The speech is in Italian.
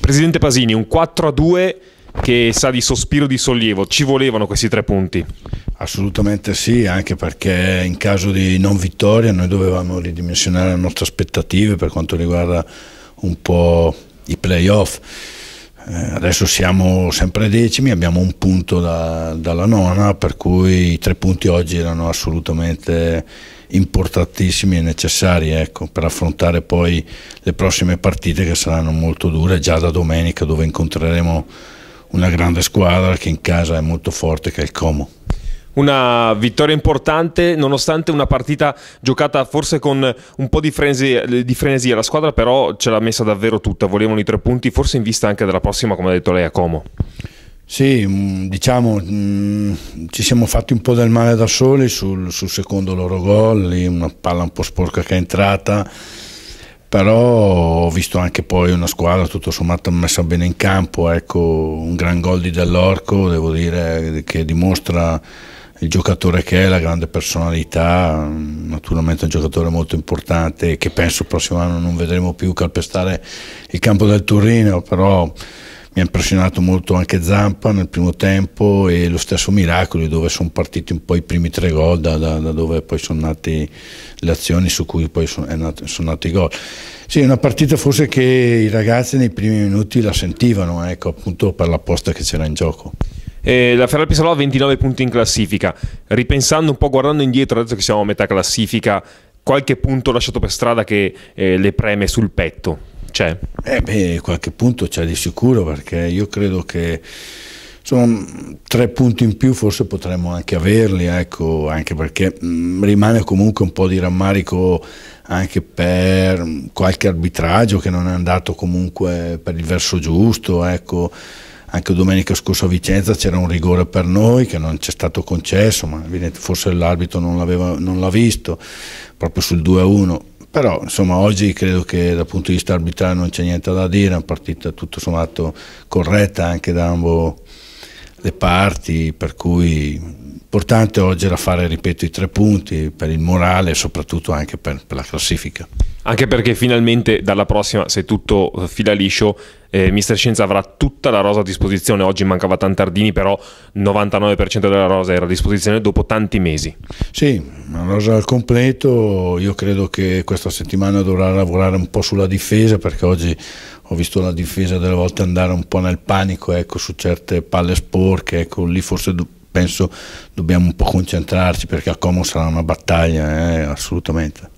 Presidente Pasini, un 4 a 2 che sa di sospiro di sollievo, ci volevano questi tre punti? Assolutamente sì, anche perché in caso di non vittoria noi dovevamo ridimensionare le nostre aspettative per quanto riguarda un po' i playoff eh, adesso siamo sempre decimi, abbiamo un punto da, dalla nona, per cui i tre punti oggi erano assolutamente importantissimi e necessari ecco, per affrontare poi le prossime partite che saranno molto dure già da domenica dove incontreremo una grande squadra che in casa è molto forte che è il Como. Una vittoria importante nonostante una partita giocata forse con un po' di frenesia, di frenesia, La squadra però ce l'ha messa davvero tutta, volevano i tre punti forse in vista anche della prossima come ha detto lei a Como. Sì, mm, diciamo mm, ci siamo fatti un po' del male da soli sul, sul secondo loro gol, lì una palla un po' sporca che è entrata però ho visto anche poi una squadra tutto sommato messa bene in campo, ecco, un gran gol di Dell'Orco, devo dire, che dimostra il giocatore che è, la grande personalità, mm, naturalmente un giocatore molto importante che penso il prossimo anno non vedremo più calpestare il campo del Torino, però mi ha impressionato molto anche Zampa nel primo tempo e lo stesso Miracoli dove sono partiti un po' i primi tre gol da, da, da dove poi sono nate le azioni su cui poi sono, nato, sono nati i gol. Sì, una partita forse che i ragazzi nei primi minuti la sentivano, ecco, appunto per la posta che c'era in gioco. Eh, la Ferrari Pesaro ha 29 punti in classifica. Ripensando un po', guardando indietro, adesso che siamo a metà classifica, qualche punto lasciato per strada che eh, le preme sul petto. C'è? Eh beh, qualche punto c'è di sicuro perché io credo che insomma, tre punti in più forse potremmo anche averli, ecco, anche perché mh, mm, rimane comunque un po' di rammarico anche per mm, qualche arbitraggio che non è andato comunque per il verso giusto, ecco anche domenica scorsa a Vicenza c'era un rigore per noi che non ci è stato concesso, ma forse l'arbitro non, l'ha visto, proprio sul 2-1. Però insomma oggi credo che dal punto di vista arbitrale non c'è niente da dire, è una partita tutto sommato corretta anche da ambo le parti, per cui L'importante oggi era fare, ripeto, i tre punti per il morale e soprattutto anche per, per la classifica. Anche perché finalmente dalla prossima, se tutto fila liscio, eh, Mister Scienza avrà tutta la rosa a disposizione. Oggi mancava Tantardini, però il 99% della rosa era a disposizione dopo tanti mesi. Sì, una rosa al completo. Io credo che questa settimana dovrà lavorare un po' sulla difesa perché oggi ho visto la difesa delle volte andare un po' nel panico ecco, su certe palle sporche. Ecco, lì forse penso dobbiamo un po' concentrarci perché a Como sarà una battaglia, eh, assolutamente.